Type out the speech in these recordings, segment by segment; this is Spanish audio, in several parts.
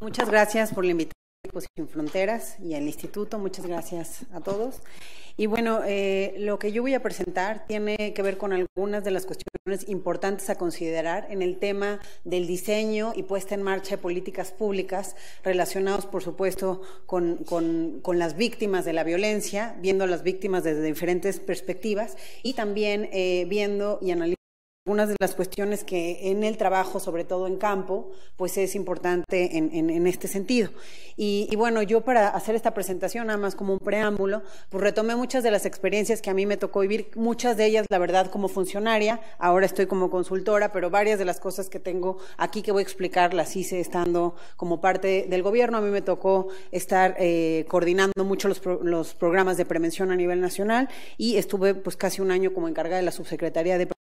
Muchas gracias por la invitación a Sin Fronteras y al Instituto. Muchas gracias a todos. Y bueno, eh, lo que yo voy a presentar tiene que ver con algunas de las cuestiones importantes a considerar en el tema del diseño y puesta en marcha de políticas públicas relacionados, por supuesto, con, las víctimas de la violencia, viendo a las víctimas desde diferentes perspectivas y también eh, viendo y analizando algunas de las cuestiones que en el trabajo, sobre todo en campo, pues es importante en, este sentido. Y, bueno, yo para hacer esta presentación, nada más como un preámbulo, pues retomé muchas de las experiencias que a mí me tocó vivir, muchas de ellas, la verdad, como funcionaria, ahora estoy como consultora, pero varias de las cosas que tengo aquí que voy a explicar las hice estando como parte del gobierno. A mí me tocó estar eh, coordinando mucho los, los programas de prevención a nivel nacional y estuve pues casi un año como encargada de la subsecretaría de prevención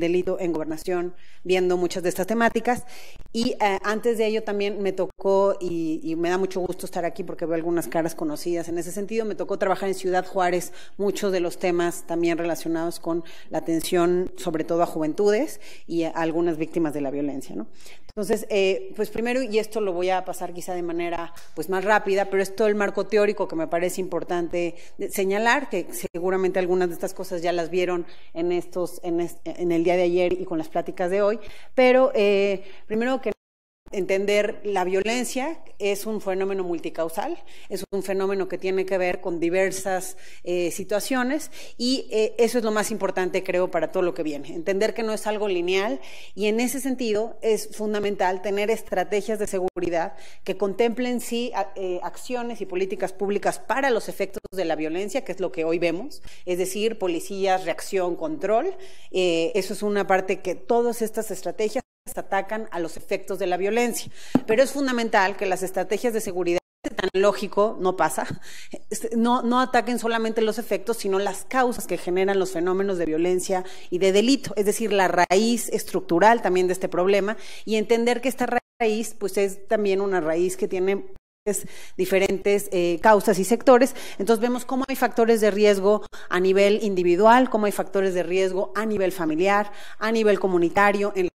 delito en gobernación, viendo muchas de estas temáticas. Y eh, antes de ello también me tocó, y, me da mucho gusto estar aquí porque veo algunas caras conocidas en ese sentido, me tocó trabajar en Ciudad Juárez muchos de los temas también relacionados con la atención sobre todo a juventudes y a algunas víctimas de la violencia. ¿no? Entonces, eh, pues primero, y esto lo voy a pasar quizá de manera pues más rápida, pero es todo el marco teórico que me parece importante señalar, que seguramente algunas de estas cosas ya las vieron en, estos, en, en el de ayer y con las pláticas de hoy, pero eh, primero que entender la violencia es un fenómeno multicausal, es un fenómeno que tiene que ver con diversas eh, situaciones y eh, eso es lo más importante creo para todo lo que viene, entender que no es algo lineal y en ese sentido es fundamental tener estrategias de seguridad que contemplen sí eh, acciones y políticas públicas para los efectos de la violencia, que es lo que hoy vemos, es decir, policías, reacción, control, eso es una parte que todas estas estrategias atacan a los efectos de la violencia. Pero es fundamental que las estrategias de seguridad este tan lógico, no pasa, este, no, no ataquen solamente los efectos, sino las causas que generan los fenómenos de violencia y de delito, es decir, la raíz estructural también de este problema y entender que esta raíz pues es también una raíz que tiene pues, diferentes eh, causas y sectores. Entonces vemos cómo hay factores de riesgo a nivel individual, cómo hay factores de riesgo a nivel familiar, a nivel comunitario, en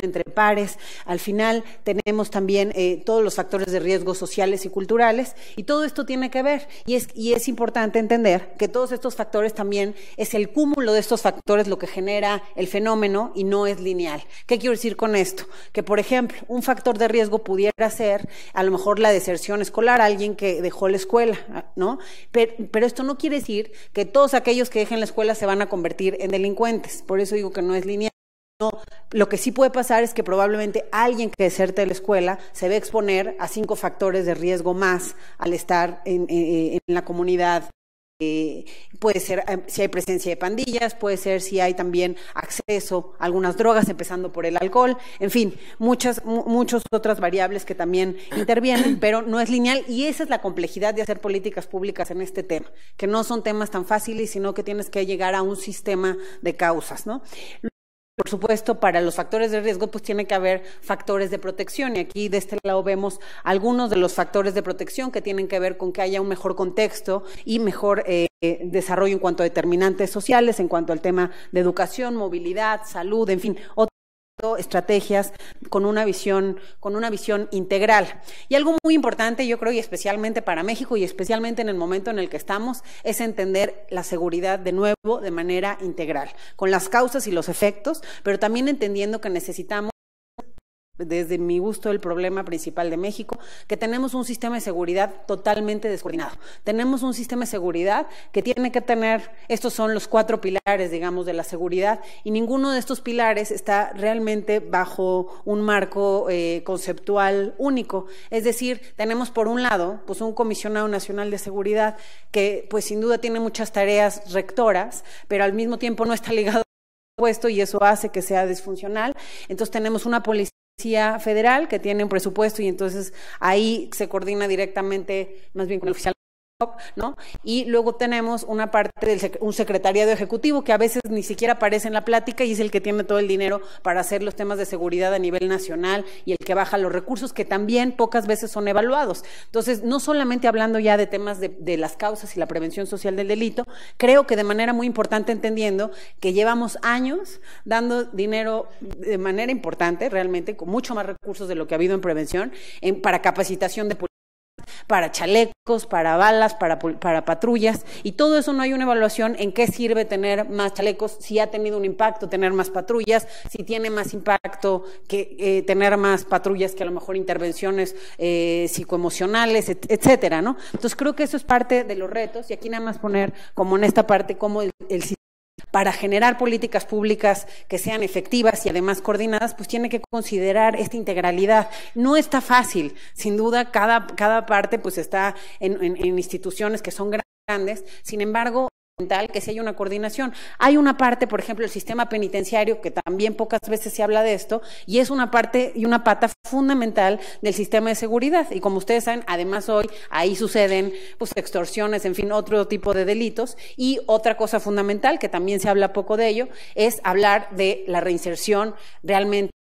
entre pares. Al final tenemos también eh, todos los factores de riesgo sociales y culturales y todo esto tiene que ver y es, es importante entender que todos estos factores también es el cúmulo de estos factores lo que genera el fenómeno y no es lineal. ¿Qué quiero decir con esto? Que por ejemplo un factor de riesgo pudiera ser a lo mejor la deserción escolar, alguien que dejó la escuela, ¿no? Pero, pero esto no quiere decir que todos aquellos que dejen la escuela se van a convertir en delincuentes. Por eso digo que no es lineal. Lo que sí puede pasar es que probablemente alguien que deserte de la escuela se ve exponer a cinco factores de riesgo más al estar en, eh, eh, la comunidad. Eh, puede ser si hay presencia de pandillas, puede ser si hay también acceso a algunas drogas, empezando por el alcohol, en fin, muchas, muchas otras variables que también intervienen, pero no es lineal y esa es la complejidad de hacer políticas públicas en este tema, que no son temas tan fáciles, sino que tienes que llegar a un sistema de causas, ¿no? Por supuesto, para los factores de riesgo, pues tiene que haber factores de protección. Y aquí de este lado vemos algunos de los factores de protección que tienen que ver con que haya un mejor contexto y mejor eh, desarrollo en cuanto a determinantes sociales, en cuanto al tema de educación, movilidad, salud, en fin, estrategias con una visión, con una visión integral. Y algo muy importante, yo creo, y especialmente para México y especialmente en el momento en el que estamos, es entender la seguridad de nuevo de manera integral, con las causas y los efectos, pero también entendiendo que necesitamos desde mi gusto, el problema principal de México, que tenemos un sistema de seguridad totalmente descoordinado. Tenemos un sistema de seguridad que tiene que tener, estos son los cuatro pilares, digamos, de la seguridad, y ninguno de estos pilares está realmente bajo un marco eh, conceptual único. Es decir, tenemos por un lado, pues un comisionado nacional de seguridad que, pues sin duda, tiene muchas tareas rectoras, pero al mismo tiempo no está ligado puesto y eso hace que sea disfuncional. Entonces tenemos una policía Federal que tiene un presupuesto y entonces ahí se coordina directamente más bien con el oficial ¿no? Y luego tenemos una parte del un secretariado ejecutivo que a veces ni siquiera aparece en la plática y es el que tiene todo el dinero para hacer los temas de seguridad a nivel nacional y el que baja los recursos que también pocas veces son evaluados. Entonces, no solamente hablando ya de temas de, las causas y la prevención social del delito, creo que de manera muy importante entendiendo que llevamos años dando dinero de manera importante, realmente, con mucho más recursos de lo que ha habido en prevención, en, para capacitación de para chalecos, para balas, para, para patrullas, y todo eso no hay una evaluación en qué sirve tener más chalecos, si ha tenido un impacto tener más patrullas, si tiene más impacto que eh, tener más patrullas que a lo mejor intervenciones eh, psicoemocionales, etcétera, ¿no? Entonces creo que eso es parte de los retos, y aquí nada más poner como en esta parte cómo el, sistema para generar políticas públicas que sean efectivas y además coordinadas, pues tiene que considerar esta integralidad. No está fácil, sin duda, cada, cada parte pues está en, en instituciones que son grandes, sin embargo, que si hay una coordinación. Hay una parte, por ejemplo, el sistema penitenciario, que también pocas veces se habla de esto, y es una parte y una pata fundamental del sistema de seguridad. Y como ustedes saben, además hoy ahí suceden pues, extorsiones, en fin, otro tipo de delitos. Y otra cosa fundamental, que también se habla poco de ello, es hablar de la reinserción realmente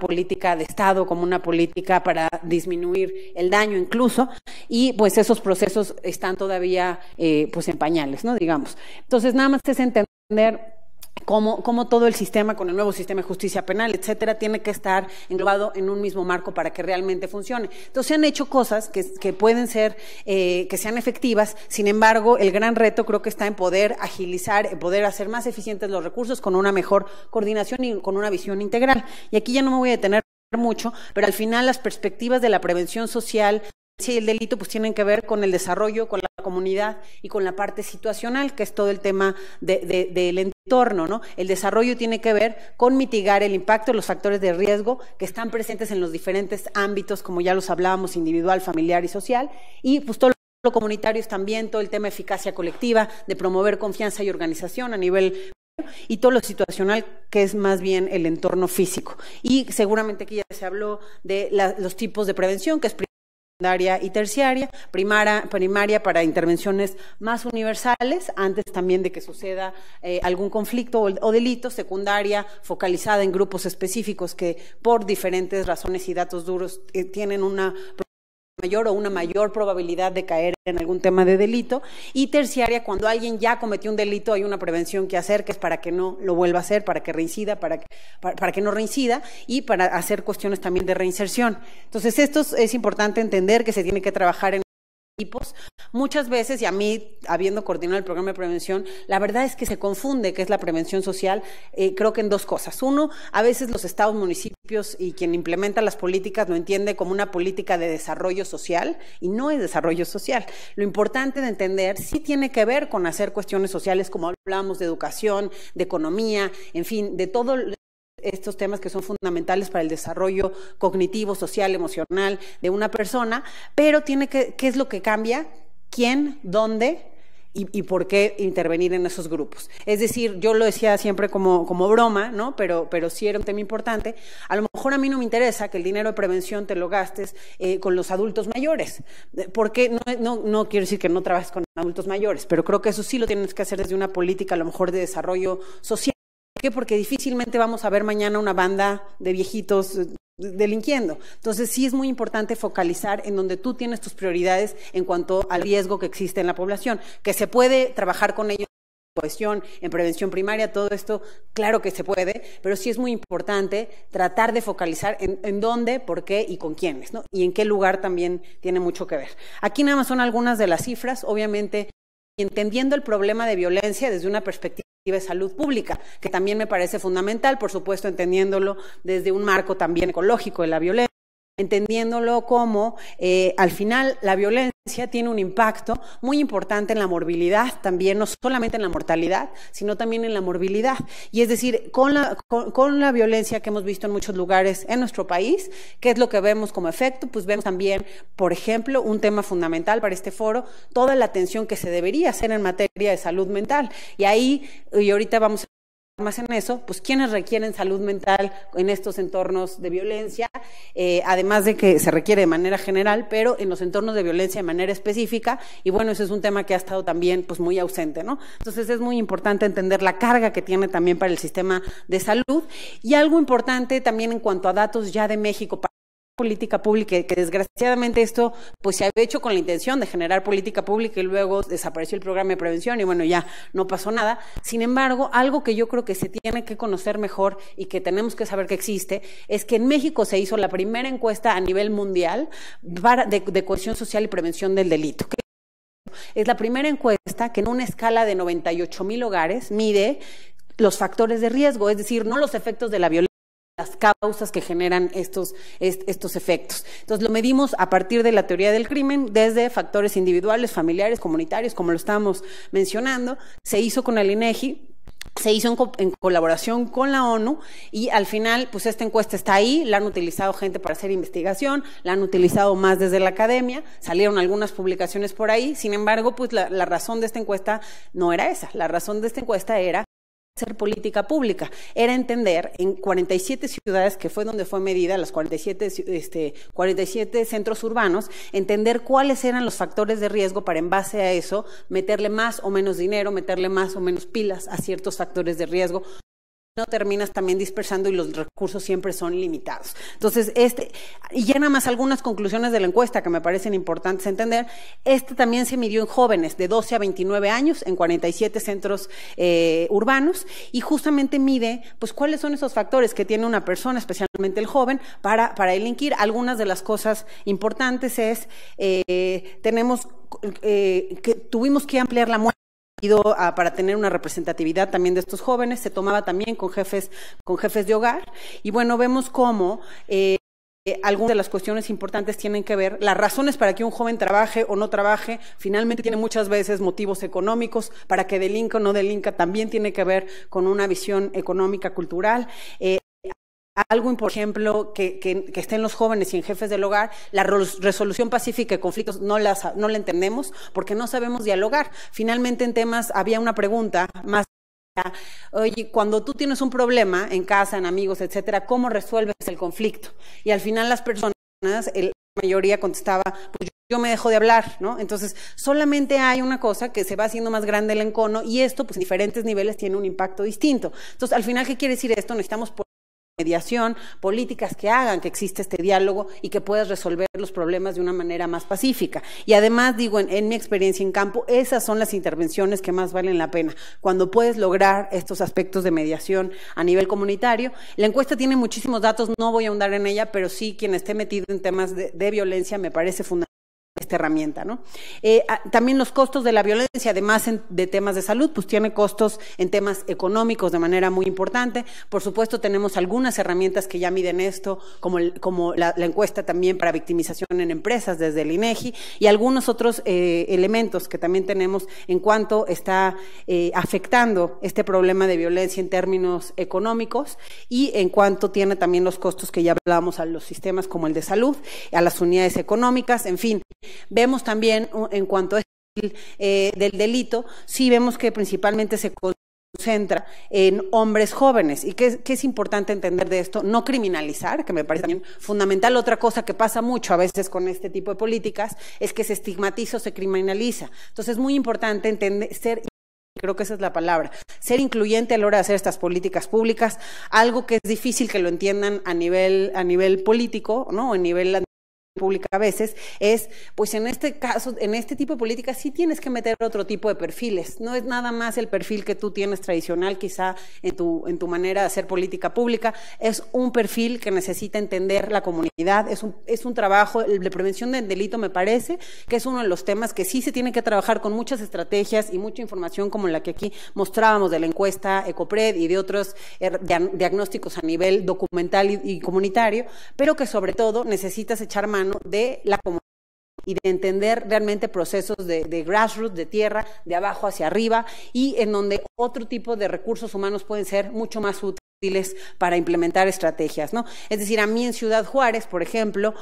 política de Estado, como una política para disminuir el daño incluso, y pues esos procesos están todavía eh, pues en pañales, ¿no? Digamos. Entonces, nada más es entender cómo, todo el sistema con el nuevo sistema de justicia penal, etcétera, tiene que estar englobado en un mismo marco para que realmente funcione. Entonces se han hecho cosas que, pueden ser, eh, que sean efectivas, sin embargo, el gran reto creo que está en poder agilizar, en poder hacer más eficientes los recursos con una mejor coordinación y con una visión integral. Y aquí ya no me voy a detener mucho, pero al final las perspectivas de la prevención social y el delito pues tienen que ver con el desarrollo, con la comunidad y con la parte situacional, que es todo el tema del entorno. ¿no? El desarrollo tiene que ver con mitigar el impacto de los factores de riesgo que están presentes en los diferentes ámbitos, como ya los hablábamos, individual, familiar y social, y pues todo lo comunitario también todo el tema de eficacia colectiva, de promover confianza y organización a nivel y todo lo situacional que es más bien el entorno físico. Y seguramente aquí ya se habló de los tipos de prevención, que es secundaria y terciaria, primaria, primaria para intervenciones más universales, antes también de que suceda eh, algún conflicto o, delito, secundaria focalizada en grupos específicos que por diferentes razones y datos duros eh, tienen una mayor o una mayor probabilidad de caer en algún tema de delito. Y terciaria, cuando alguien ya cometió un delito, hay una prevención que hacer, que es para que no lo vuelva a hacer, para que reincida, para que, para, que no reincida y para hacer cuestiones también de reinserción. Entonces, esto es importante entender que se tiene que trabajar en equipos, muchas veces, y a mí, habiendo coordinado el programa de prevención, la verdad es que se confunde que es la prevención social, eh, creo que en dos cosas. Uno, a veces los estados, municipios y quien implementa las políticas lo entiende como una política de desarrollo social y no es desarrollo social. Lo importante de entender sí tiene que ver con hacer cuestiones sociales como hablamos de educación, de economía, en fin, de todo estos temas que son fundamentales para el desarrollo cognitivo, social, emocional de una persona, pero tiene que, ¿qué es lo que cambia? ¿Quién? ¿Dónde? Y, por qué intervenir en esos grupos. Es decir, yo lo decía siempre como, como broma, ¿no? Pero, pero sí era un tema importante. A lo mejor a mí no me interesa que el dinero de prevención te lo gastes eh, con los adultos mayores, eh, porque no, no quiero decir que no trabajes con adultos mayores, pero creo que eso sí lo tienes que hacer desde una política a lo mejor de desarrollo social qué? Porque difícilmente vamos a ver mañana una banda de viejitos eh, delinquiendo. Entonces sí es muy importante focalizar en donde tú tienes tus prioridades en cuanto al riesgo que existe en la población, que se puede trabajar con ellos en cohesión, en prevención primaria, todo esto, claro que se puede, pero sí es muy importante tratar de focalizar en, en dónde, por qué y con quiénes, ¿no? Y en qué lugar también tiene mucho que ver. Aquí nada más son algunas de las cifras, obviamente entendiendo el problema de violencia desde una perspectiva de salud pública, que también me parece fundamental, por supuesto, entendiéndolo desde un marco también ecológico de la violencia entendiéndolo como eh, al final la violencia tiene un impacto muy importante en la morbilidad, también no solamente en la mortalidad, sino también en la morbilidad. Y es decir, con la, con, la violencia que hemos visto en muchos lugares en nuestro país, ¿qué es lo que vemos como efecto? Pues vemos también, por ejemplo, un tema fundamental para este foro, toda la atención que se debería hacer en materia de salud mental. Y ahí, y ahorita vamos más en eso, pues quienes requieren salud mental en estos entornos de violencia, eh, además de que se requiere de manera general, pero en los entornos de violencia de manera específica, y bueno, ese es un tema que ha estado también pues muy ausente, ¿no? Entonces es muy importante entender la carga que tiene también para el sistema de salud y algo importante también en cuanto a datos ya de México política pública, que, desgraciadamente esto pues se había hecho con la intención de generar política pública y luego desapareció el programa de prevención y bueno, ya no pasó nada. Sin embargo, algo que yo creo que se tiene que conocer mejor y que tenemos que saber que existe es que en México se hizo la primera encuesta a nivel mundial de, cohesión social y prevención del delito. Es la primera encuesta que en una escala de 98 mil hogares mide los factores de riesgo, es decir, no los efectos de la violencia las causas que generan estos, estos efectos. Entonces lo medimos a partir de la teoría del crimen, desde factores individuales, familiares, comunitarios, como lo estábamos mencionando. Se hizo con el INEGI, e se hizo en, colaboración con la ONU y al final, pues esta encuesta está ahí, la han utilizado gente para hacer investigación, la han utilizado más desde la academia, salieron algunas publicaciones por ahí, sin embargo, pues la razón de esta encuesta no era esa, la razón de esta encuesta era ser política pública, era entender en 47 ciudades, que fue donde fue medida, las 47, este, 47 centros urbanos, entender cuáles eran los factores de riesgo para en base a eso meterle más o menos dinero, meterle más o menos pilas a ciertos factores de riesgo no terminas también dispersando y los recursos siempre son limitados. Entonces, este, y ya nada más algunas conclusiones de la encuesta que me parecen importantes entender, este también se midió en jóvenes de 12 a 29 años en 47 centros eh, urbanos y justamente mide, pues, cuáles son esos factores que tiene una persona, especialmente el joven, para, para delinquir. Algunas de las cosas importantes es, eh, tenemos eh, que tuvimos que ampliar la muerte a, para tener una representatividad también de estos jóvenes, se tomaba también con jefes, con jefes de hogar. Y bueno, vemos cómo eh, algunas de las cuestiones importantes tienen que ver, las razones para que un joven trabaje o no trabaje, finalmente tiene muchas veces motivos económicos, para que delinque o no delinca, también tiene que ver con una visión económica, cultural. Eh, algo, por ejemplo, que, estén los jóvenes y en jefes del hogar, la resolución pacífica de conflictos no, las, no la entendemos porque no sabemos dialogar. Finalmente, en temas, había una pregunta más Oye, cuando tú tienes un problema en casa, en amigos, etcétera, ¿cómo resuelves el conflicto? Y al final las personas, la mayoría contestaba, pues yo me dejo de hablar, ¿no? Entonces, solamente hay una cosa que se va haciendo más grande el encono y esto, pues en diferentes niveles tiene un impacto distinto. Entonces, al final, ¿qué quiere decir esto? Necesitamos mediación, políticas que hagan que exista este diálogo y que puedas resolver los problemas de una manera más pacífica. Y además, digo, en, mi experiencia en campo, esas son las intervenciones que más valen la pena. Cuando puedes lograr estos aspectos de mediación a nivel comunitario, la encuesta tiene muchísimos datos, no voy a ahondar en ella, pero sí quien esté metido en temas de, de violencia me parece fundamental esta herramienta, ¿no? Eh, ah, también los costos de la violencia, además de temas de salud, pues tiene costos en temas económicos de manera muy importante. Por supuesto, tenemos algunas herramientas que ya miden esto, como, como la, encuesta también para victimización en empresas desde el INEGI e y algunos otros eh, elementos que también tenemos en cuanto está eh, afectando este problema de violencia en términos económicos y en cuanto tiene también los costos que ya hablábamos a los sistemas como el de salud, a las unidades económicas, en fin. Vemos también uh, en cuanto a eh, del delito, sí vemos que principalmente se concentra en hombres jóvenes. ¿Y qué, es importante entender de esto? No criminalizar, que me parece también fundamental. Otra cosa que pasa mucho a veces con este tipo de políticas es que se estigmatiza o se criminaliza. Entonces es muy importante entender, ser creo que esa es la palabra, ser incluyente a la hora de hacer estas políticas públicas, algo que es difícil que lo entiendan a nivel, a nivel político, ¿no? A nivel pública a veces, es, pues en este caso, en este tipo de política sí tienes que meter otro tipo de perfiles, no es nada más el perfil que tú tienes tradicional quizá en tu, en tu manera de hacer política pública, es un perfil que necesita entender la comunidad, es un, es un trabajo, de prevención del delito me parece que es uno de los temas que sí se tiene que trabajar con muchas estrategias y mucha información como la que aquí mostrábamos de la encuesta ECOPRED y de otros eh, diagnósticos a nivel documental y, comunitario, pero que sobre todo necesitas echar más de la comunidad y de entender realmente procesos de, de, grassroots, de tierra, de abajo hacia arriba, y en donde otro tipo de recursos humanos pueden ser mucho más útiles para implementar estrategias, ¿no? Es decir, a mí en Ciudad Juárez, por ejemplo,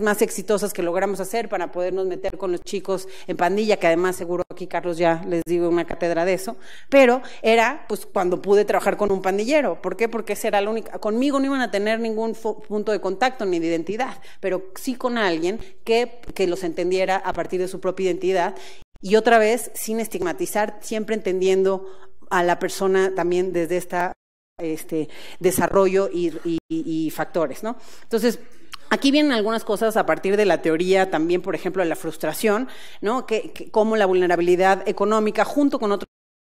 más exitosas que logramos hacer para podernos meter con los chicos en pandilla, que además seguro aquí Carlos ya les digo una cátedra de eso, pero era pues cuando pude trabajar con un pandillero, ¿por qué? Porque era la única, conmigo no iban a tener ningún punto de contacto ni de identidad, pero sí con alguien que, los entendiera a partir de su propia identidad y otra vez sin estigmatizar, siempre entendiendo a la persona también desde esta este desarrollo y, y factores, ¿no? Entonces, Aquí vienen algunas cosas a partir de la teoría también, por ejemplo, de la frustración, ¿no? como la vulnerabilidad económica junto con otros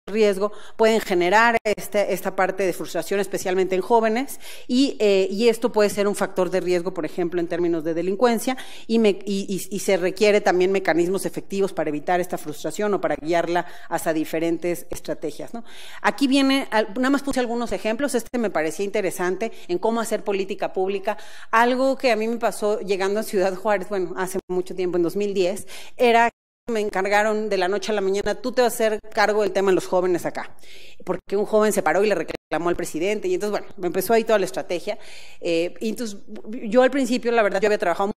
riesgo, pueden generar este, esta parte de frustración, especialmente en jóvenes, eh, y, esto puede ser un factor de riesgo, por ejemplo, en términos de delincuencia, y, me, y, se requiere también mecanismos efectivos para evitar esta frustración o para guiarla hasta diferentes estrategias. ¿no? Aquí viene, nada más puse algunos ejemplos, este me parecía interesante en cómo hacer política pública, algo que a mí me pasó llegando a Ciudad Juárez, bueno, hace mucho tiempo, en 2010, era me encargaron de la noche a la mañana, tú te vas a hacer cargo del tema de los jóvenes acá. Porque un joven se paró y le reclamó al presidente. Y entonces, bueno, me empezó ahí toda la estrategia. Eh, y entonces, yo al principio, la verdad, yo había trabajado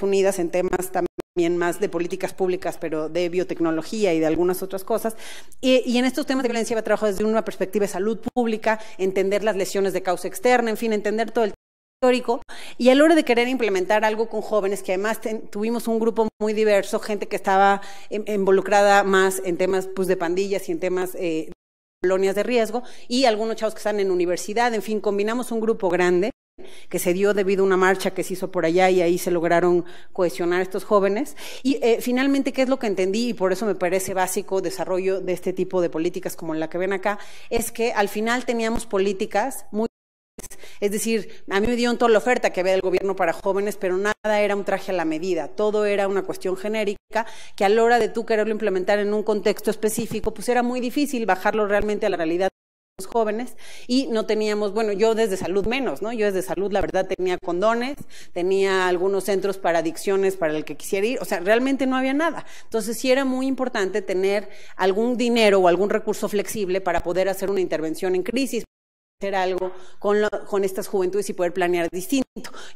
unidas en temas también más de políticas públicas, pero de biotecnología y de algunas otras cosas. Y, en estos temas de violencia había trabajo desde una perspectiva de salud pública, entender las lesiones de causa externa, en fin, entender todo el histórico y a la hora de querer implementar algo con jóvenes, que además tuvimos un grupo muy diverso, gente que estaba involucrada más en temas pues, de pandillas y en temas de eh, colonias de riesgo, y algunos chavos que están en universidad, en fin, combinamos un grupo grande que se dio debido a una marcha que se hizo por allá y ahí se lograron cohesionar estos jóvenes. Y eh, finalmente, ¿qué es lo que entendí? Y por eso me parece básico desarrollo de este tipo de políticas como la que ven acá, es que al final teníamos políticas muy es decir, a mí me dieron toda la oferta que había del gobierno para jóvenes, pero nada era un traje a la medida, todo era una cuestión genérica que a la hora de tú quererlo implementar en un contexto específico, pues era muy difícil bajarlo realmente a la realidad de los jóvenes y no teníamos, bueno, yo desde salud menos, ¿no? Yo desde salud la verdad tenía condones, tenía algunos centros para adicciones para el que quisiera ir, o sea, realmente no había nada. Entonces sí era muy importante tener algún dinero o algún recurso flexible para poder hacer una intervención en crisis algo con, estas juventudes y poder planear distinto.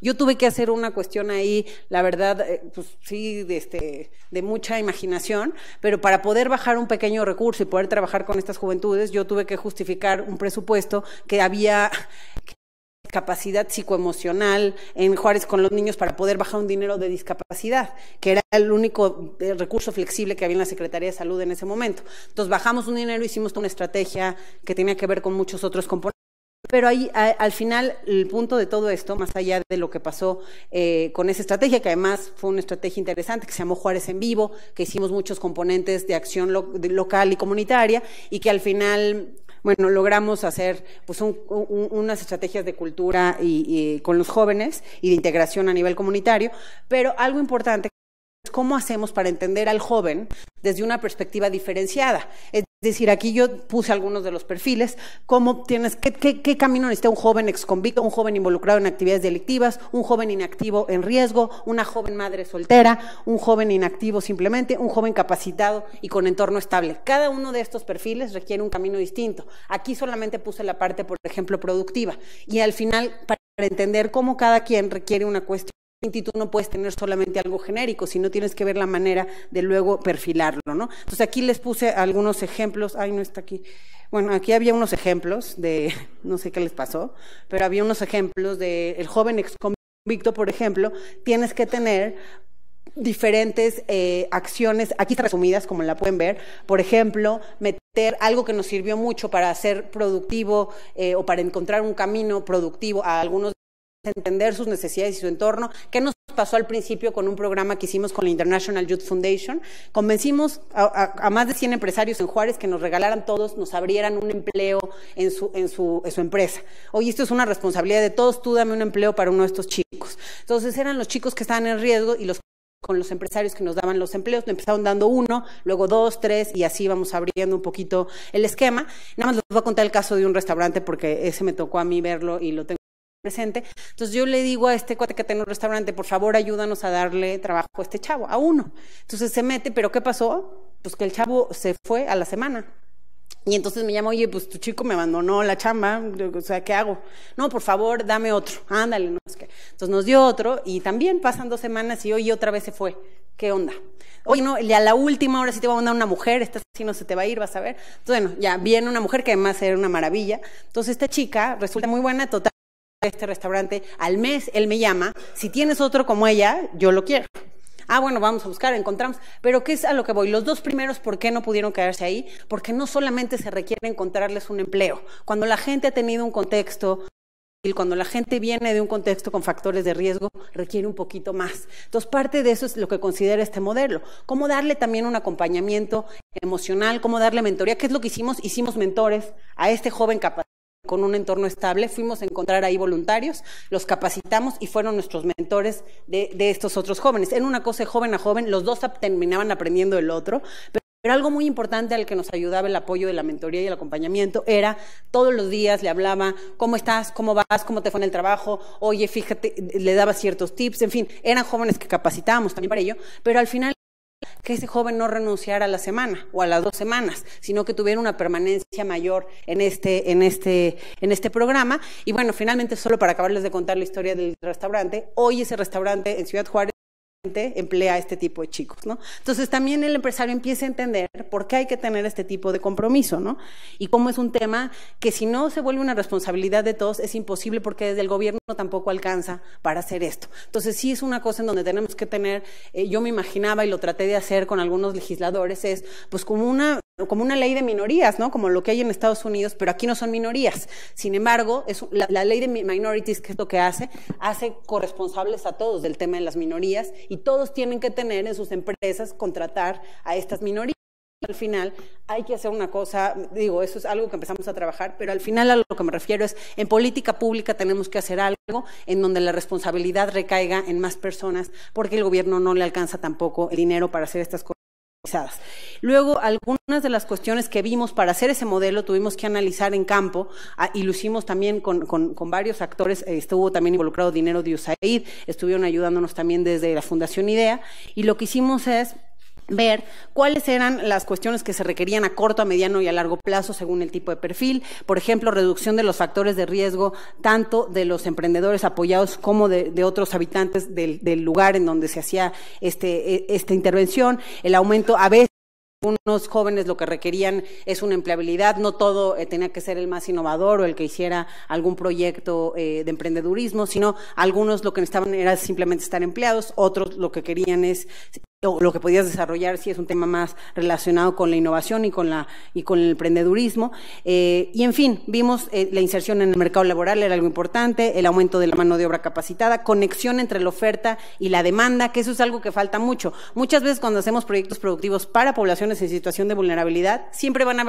Yo tuve que hacer una cuestión ahí, la verdad, eh, pues sí, de, este, de mucha imaginación, pero para poder bajar un pequeño recurso y poder trabajar con estas juventudes, yo tuve que justificar un presupuesto que había... capacidad psicoemocional en Juárez con los niños para poder bajar un dinero de discapacidad, que era el único eh, recurso flexible que había en la Secretaría de Salud en ese momento. Entonces bajamos un dinero, hicimos una estrategia que tenía que ver con muchos otros componentes pero ahí, al final, el punto de todo esto, más allá de lo que pasó eh, con esa estrategia, que además fue una estrategia interesante, que se llamó Juárez en Vivo, que hicimos muchos componentes de acción local y comunitaria, y que al final, bueno, logramos hacer pues unas estrategias de cultura y, y, con los jóvenes y de integración a nivel comunitario. Pero algo importante cómo hacemos para entender al joven desde una perspectiva diferenciada. Es decir, aquí yo puse algunos de los perfiles, cómo tienes, qué, camino necesita un joven exconvicto, un joven involucrado en actividades delictivas, un joven inactivo en riesgo, una joven madre soltera, un joven inactivo simplemente, un joven capacitado y con entorno estable. Cada uno de estos perfiles requiere un camino distinto. Aquí solamente puse la parte, por ejemplo, productiva. Y al final, para entender cómo cada quien requiere una cuestión tú no puedes tener solamente algo genérico, sino tienes que ver la manera de luego perfilarlo, ¿no? Entonces aquí les puse algunos ejemplos, ay, no está aquí. Bueno, aquí había unos ejemplos de, no sé qué les pasó, pero había unos ejemplos de el joven ex convicto, por ejemplo, tienes que tener diferentes eh, acciones, aquí están resumidas como la pueden ver, por ejemplo, meter algo que nos sirvió mucho para ser productivo eh, o para encontrar un camino productivo a algunos entender sus necesidades y su entorno. ¿Qué nos pasó al principio con un programa que hicimos con la International Youth Foundation? Convencimos a, más de 100 empresarios en Juárez que nos regalaran todos, nos abrieran un empleo en su, en su, empresa. Oye, esto es una responsabilidad de todos, tú dame un empleo para uno de estos chicos. Entonces eran los chicos que estaban en riesgo y los con los empresarios que nos daban los empleos, nos empezaron dando uno, luego dos, tres, y así vamos abriendo un poquito el esquema. Nada más les voy a contar el caso de un restaurante porque ese me tocó a mí verlo y lo tengo presente. Entonces yo le digo a este cuate que tiene un restaurante, por favor ayúdanos a darle trabajo a este chavo, a uno. Entonces se mete, pero ¿qué pasó? Pues que el chavo se fue a la semana. Y entonces me llama, oye, pues tu chico me abandonó la chamba, o sea, ¿qué hago? No, por favor, dame otro, ándale, no sé qué. Entonces nos dio otro y también pasan dos semanas y hoy otra vez se fue. ¿Qué onda? Oye, no, y a la última hora sí te va a mandar una mujer, esta sí no se te va a ir, vas a ver. Entonces, bueno, ya viene una mujer que además era una maravilla. Entonces esta chica resulta muy buena, total, este restaurante, al mes él me llama, si tienes otro como ella, yo lo quiero. Ah, bueno, vamos a buscar, encontramos. Pero ¿qué es a lo que voy? Los dos primeros, ¿por qué no pudieron quedarse ahí? Porque no solamente se requiere encontrarles un empleo. Cuando la gente ha tenido un contexto, cuando la gente viene de un contexto con factores de riesgo, requiere un poquito más. Entonces, parte de eso es lo que considera este modelo. Cómo darle también un acompañamiento emocional, cómo darle mentoría, ¿Qué es lo que hicimos. Hicimos mentores a este joven capaz con un entorno estable, fuimos a encontrar ahí voluntarios, los capacitamos y fueron nuestros mentores de, estos otros jóvenes. En una cosa de joven a joven, los dos terminaban aprendiendo el otro, pero pero algo muy importante al que nos ayudaba el apoyo de la mentoría y el acompañamiento era todos los días le hablaba, ¿cómo estás? ¿Cómo vas? ¿Cómo te fue en el trabajo? Oye, fíjate, le daba ciertos tips, en fin, eran jóvenes que capacitábamos también para ello, pero al final que ese joven no renunciara a la semana o a las dos semanas, sino que tuviera una permanencia mayor en este, en este, en este programa. Y bueno, finalmente, solo para acabarles de contar la historia del restaurante, hoy ese restaurante en Ciudad Juárez emplea este tipo de chicos, ¿no? Entonces también el empresario empieza a entender por qué hay que tener este tipo de compromiso, ¿no? Y cómo es un tema que si no se vuelve una responsabilidad de todos es imposible porque desde el gobierno tampoco alcanza para hacer esto. Entonces sí es una cosa en donde tenemos que tener, eh, yo me imaginaba y lo traté de hacer con algunos legisladores, es pues como una como una ley de minorías, ¿no? Como lo que hay en Estados Unidos, pero aquí no son minorías. Sin embargo, es la, la, ley de minorities, que es lo que hace, hace corresponsables a todos del tema de las minorías y todos tienen que tener en sus empresas contratar a estas minorías. Al final hay que hacer una cosa, digo, eso es algo que empezamos a trabajar, pero al final a lo que me refiero es, en política pública tenemos que hacer algo en donde la responsabilidad recaiga en más personas, porque el gobierno no le alcanza tampoco el dinero para hacer estas cosas. Luego, algunas de las cuestiones que vimos para hacer ese modelo tuvimos que analizar en campo ah, y lo hicimos también con, varios actores. Eh, estuvo también involucrado dinero de USAID, estuvieron ayudándonos también desde la Fundación IDEA. Y lo que hicimos es ver cuáles eran las cuestiones que se requerían a corto, a mediano y a largo plazo según el tipo de perfil. Por ejemplo, reducción de los factores de riesgo tanto de los emprendedores apoyados como de, otros habitantes del, lugar en donde se hacía este, e, esta intervención. El aumento a veces unos jóvenes lo que requerían es una empleabilidad, no todo eh, tenía que ser el más innovador o el que hiciera algún proyecto eh, de emprendedurismo, sino algunos lo que necesitaban era simplemente estar empleados, otros lo que querían es o lo que podías desarrollar si es un tema más relacionado con la innovación y con la y con el emprendedurismo eh, y en fin vimos eh, la inserción en el mercado laboral era algo importante el aumento de la mano de obra capacitada conexión entre la oferta y la demanda que eso es algo que falta mucho muchas veces cuando hacemos proyectos productivos para poblaciones en situación de vulnerabilidad siempre van a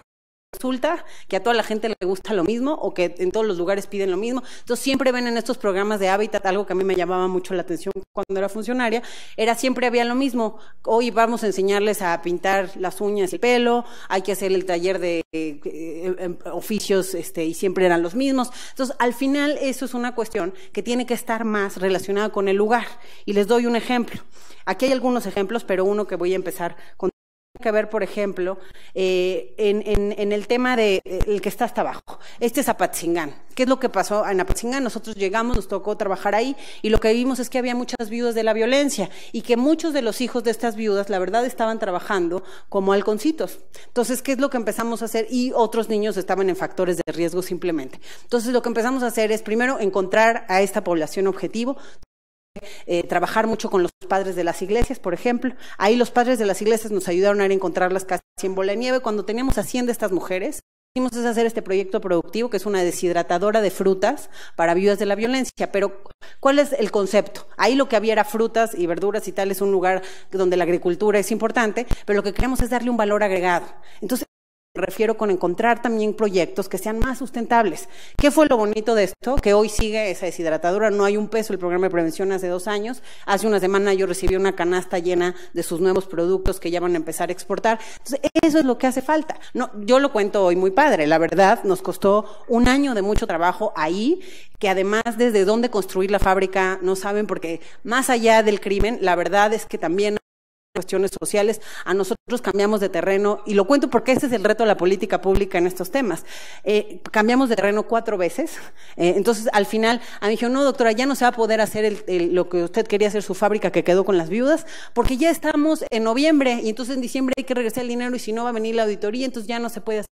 resulta que a toda la gente le gusta lo mismo o que en todos los lugares piden lo mismo. Entonces siempre ven en estos programas de hábitat algo que a mí me llamaba mucho la atención cuando era funcionaria, era siempre había lo mismo. Hoy vamos a enseñarles a pintar las uñas, y el pelo, hay que hacer el taller de eh, eh, em, oficios este, y siempre eran los mismos. Entonces al final eso es una cuestión que tiene que estar más relacionada con el lugar. Y les doy un ejemplo. Aquí hay algunos ejemplos, pero uno que voy a empezar con que ver, por ejemplo, eh, en, el tema de eh, que está hasta abajo. Este es Apatzingán. ¿Qué es lo que pasó en Apatzingán? Nosotros llegamos, nos tocó trabajar ahí y lo que vimos es que había muchas viudas de la violencia y que muchos de los hijos de estas viudas, la verdad, estaban trabajando como halconcitos. Entonces, ¿qué es lo que empezamos a hacer? Y otros niños estaban en factores de riesgo simplemente. Entonces, lo que empezamos a hacer es primero encontrar a esta población objetivo, eh, trabajar mucho con los padres de las iglesias, por ejemplo. Ahí los padres de las iglesias nos ayudaron a ir a encontrarlas casi en bola de nieve. Cuando teníamos a 100 de estas mujeres, hicimos es hacer este proyecto productivo, que es una deshidratadora de frutas para viudas de la violencia. Pero, ¿cuál es el concepto? Ahí lo que había era frutas y verduras y tal, es un lugar donde la agricultura es importante, pero lo que queremos es darle un valor agregado. Entonces, refiero con encontrar también proyectos que sean más sustentables. ¿Qué fue lo bonito de esto? Que hoy sigue esa deshidratadura, no hay un peso el programa de prevención hace dos años. Hace una semana yo recibí una canasta llena de sus nuevos productos que ya van a empezar a exportar. Entonces, eso es lo que hace falta. No, yo lo cuento hoy muy padre, la verdad, nos costó un año de mucho trabajo ahí, que además desde dónde construir la fábrica no saben, porque más allá del crimen, la verdad es que también cuestiones sociales, a nosotros cambiamos de terreno, y lo cuento porque ese es el reto de la política pública en estos temas. Eh, cambiamos de terreno cuatro veces, eh, entonces al final a mí dijeron, no doctora, ya no se va a poder hacer lo que usted quería hacer, su fábrica que quedó con las viudas, porque ya estamos en noviembre, y entonces en diciembre hay que regresar el dinero, y si no va a venir la auditoría, entonces ya no se puede hacer.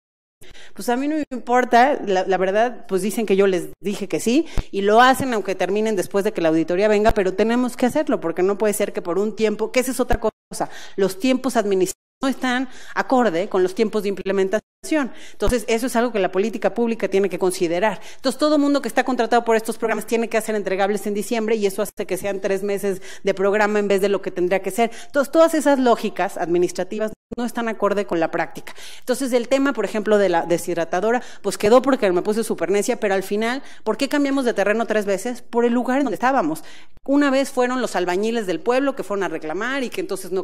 Pues a mí no me importa, la, verdad, pues dicen que yo les dije que sí y lo hacen aunque terminen después de que la auditoría venga, pero tenemos que hacerlo porque no puede ser que por un tiempo, que esa es otra cosa sea, Los tiempos administrativos no están acorde con los tiempos de implementación. Entonces, eso es algo que la política pública tiene que considerar. Entonces, todo mundo que está contratado por estos programas tiene que hacer entregables en diciembre y eso hace que sean tres meses de programa en vez de lo que tendría que ser. Entonces, todas esas lógicas administrativas no están acorde con la práctica. Entonces, el tema, por ejemplo, de la deshidratadora, pues quedó porque me puse su necia, pero al final, ¿por qué cambiamos de terreno tres veces? Por el lugar en donde estábamos. Una vez fueron los albañiles del pueblo que fueron a reclamar y que entonces no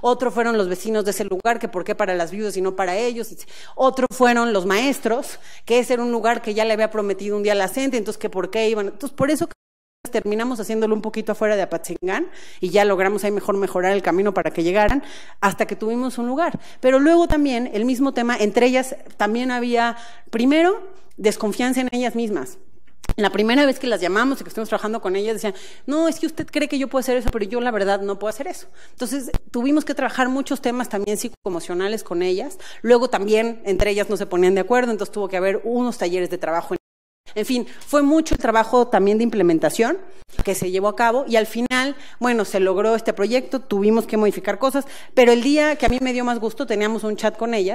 otro fueron los vecinos de ese lugar, que por qué para las viudas y no para ellos. Otro fueron los maestros, que ese era un lugar que ya le había prometido un día a la gente, entonces que por qué iban. Entonces, por eso terminamos haciéndolo un poquito afuera de Apatzingán y ya logramos ahí mejor mejorar el camino para que llegaran hasta que tuvimos un lugar. Pero luego también el mismo tema, entre ellas también había, primero, desconfianza en ellas mismas. La primera vez que las llamamos y que estuvimos trabajando con ellas, decían, no, es que usted cree que yo puedo hacer eso, pero yo la verdad no puedo hacer eso. Entonces, tuvimos que trabajar muchos temas también psicoemocionales con ellas. Luego también entre ellas no se ponían de acuerdo, entonces tuvo que haber unos talleres de trabajo en fin, fue mucho el trabajo también de implementación que se llevó a cabo y al final, bueno, se logró este proyecto, tuvimos que modificar cosas, pero el día que a mí me dio más gusto teníamos un chat con ella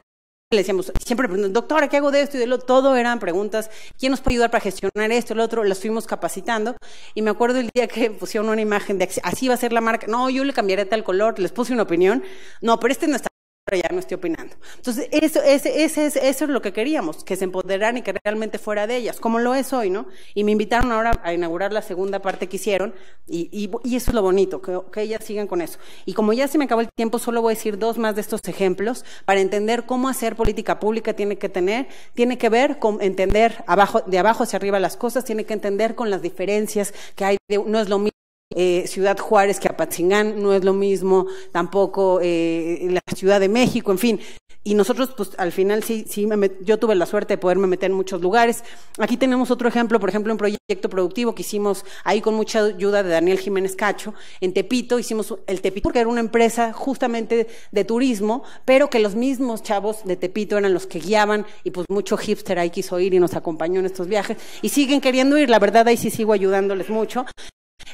le decíamos, siempre doctora, ¿qué hago de esto y de lo? Todo eran preguntas, ¿quién nos puede ayudar para gestionar esto, lo otro? Las fuimos capacitando y me acuerdo el día que pusieron una imagen de así va a ser la marca, no, yo le cambiaré tal color, les puse una opinión, no, pero este no está pero ya no estoy opinando. Entonces, eso, ese, ese, eso es lo que queríamos, que se empoderaran y que realmente fuera de ellas, como lo es hoy, ¿no? Y me invitaron ahora a inaugurar la segunda parte que hicieron, y, y, eso es lo bonito, que, ellas sigan con eso. Y como ya se me acabó el tiempo, solo voy a decir dos más de estos ejemplos para entender cómo hacer política pública tiene que tener, tiene que ver con entender abajo, de abajo hacia arriba las cosas, tiene que entender con las diferencias que hay, no es lo mismo eh, Ciudad Juárez que Apatzingán, no es lo mismo, tampoco eh, la Ciudad de México, en fin. Y nosotros, pues al final sí, sí, me yo tuve la suerte de poderme meter en muchos lugares. Aquí tenemos otro ejemplo, por ejemplo, un proyecto productivo que hicimos ahí con mucha ayuda de Daniel Jiménez Cacho, en Tepito, hicimos el Tepito, porque era una empresa justamente de turismo, pero que los mismos chavos de Tepito eran los que guiaban y pues mucho hipster ahí quiso ir y nos acompañó en estos viajes y siguen queriendo ir, la verdad ahí sí sigo ayudándoles mucho.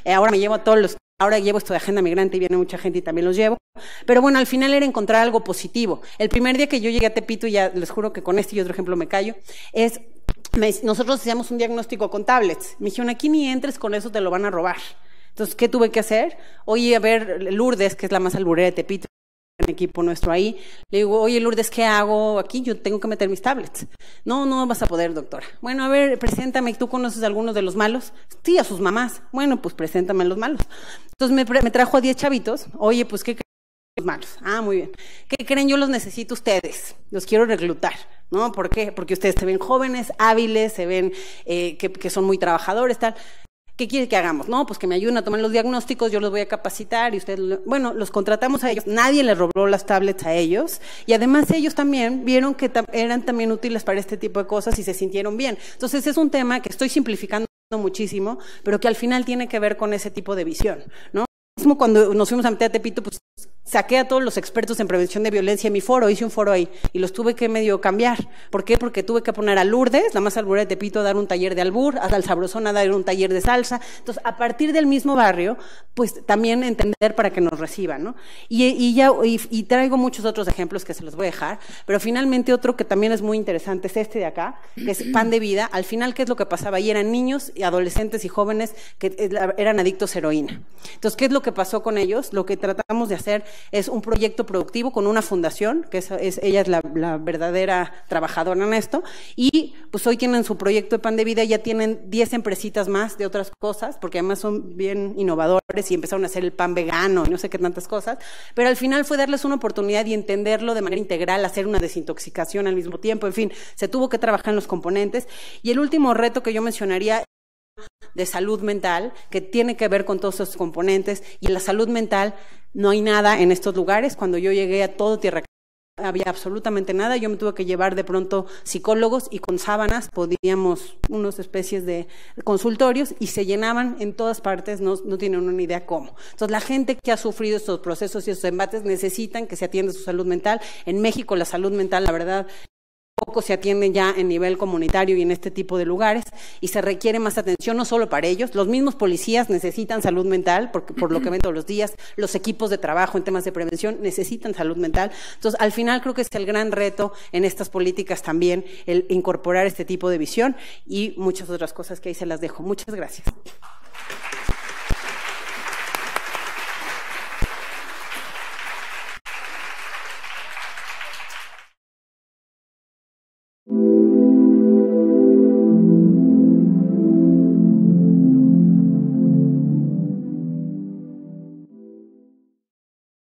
Eh, ahora me llevo a todos los, ahora llevo esto de agenda migrante y viene mucha gente y también los llevo. Pero bueno, al final era encontrar algo positivo. El primer día que yo llegué a Tepito, y ya les juro que con este y otro ejemplo me callo, es nosotros hacíamos un diagnóstico con tablets. Me dijeron, aquí ni entres con eso, te lo van a robar. Entonces, ¿qué tuve que hacer? Oye, a ver, Lourdes, que es la más alburera de Tepito, equipo nuestro ahí. Le digo, oye Lourdes, ¿qué hago aquí? Yo tengo que meter mis tablets. No, no vas a poder, doctora. Bueno, a ver, preséntame, ¿tú conoces a algunos de los malos? Sí, a sus mamás. Bueno, pues preséntame a los malos. Entonces me, trajo a 10 chavitos. Oye, pues, ¿qué creen malos? Ah, muy bien. ¿Qué creen? Yo los necesito ustedes. Los quiero reclutar. ¿No? ¿Por qué? Porque ustedes se ven jóvenes, hábiles, se ven eh, que, que son muy trabajadores, tal. ¿qué quiere que hagamos? No, pues que me ayuden a tomar los diagnósticos, yo los voy a capacitar y ustedes, bueno, los contratamos a ellos, nadie les robó las tablets a ellos y además ellos también vieron que eran también útiles para este tipo de cosas y se sintieron bien. Entonces es un tema que estoy simplificando muchísimo, pero que al final tiene que ver con ese tipo de visión, ¿no? Mismo cuando nos fuimos a meter a Tepito, pues saqué a todos los expertos en prevención de violencia en mi foro, hice un foro ahí y los tuve que medio cambiar. ¿Por qué? Porque tuve que poner a Lourdes, la más alburera de Tepito, a dar un taller de albur, a Sabrosón a dar un taller de salsa. Entonces, a partir del mismo barrio, pues también entender para que nos reciban, ¿no? Y, ya, y, traigo muchos otros ejemplos que se los voy a dejar, pero finalmente otro que también es muy interesante es este de acá, que es Pan de Vida. Al final, ¿qué es lo que pasaba? Ahí eran niños y adolescentes y jóvenes que eh, eran adictos a heroína. Entonces, ¿qué es lo que pasó con ellos? Lo que tratamos de hacer es un proyecto productivo con una fundación, que es, ella es la, verdadera trabajadora en esto, y pues hoy tienen su proyecto de pan de vida, ya tienen 10 empresitas más de otras cosas, porque además son bien innovadores y empezaron a hacer el pan vegano y no sé qué tantas cosas, pero al final fue darles una oportunidad y entenderlo de manera integral, hacer una desintoxicación al mismo tiempo, en fin, se tuvo que trabajar en los componentes. Y el último reto que yo mencionaría es de salud mental, que tiene que ver con todos esos componentes, y la salud mental no hay nada en estos lugares. Cuando yo llegué a todo Tierra había absolutamente nada. Yo me tuve que llevar de pronto psicólogos y con sábanas podíamos unas especies de consultorios y se llenaban en todas partes, no, no tienen una idea cómo. Entonces la gente que ha sufrido estos procesos y estos embates necesitan que se atienda su salud mental. En México la salud mental, la verdad, poco se atienden ya en nivel comunitario y en este tipo de lugares y se requiere más atención no solo para ellos, los mismos policías necesitan salud mental porque, por lo que ven todos los días, los equipos de trabajo en temas de prevención necesitan salud mental. Entonces, al final creo que es el gran reto en estas políticas también el incorporar este tipo de visión y muchas otras cosas que ahí se las dejo. Muchas gracias.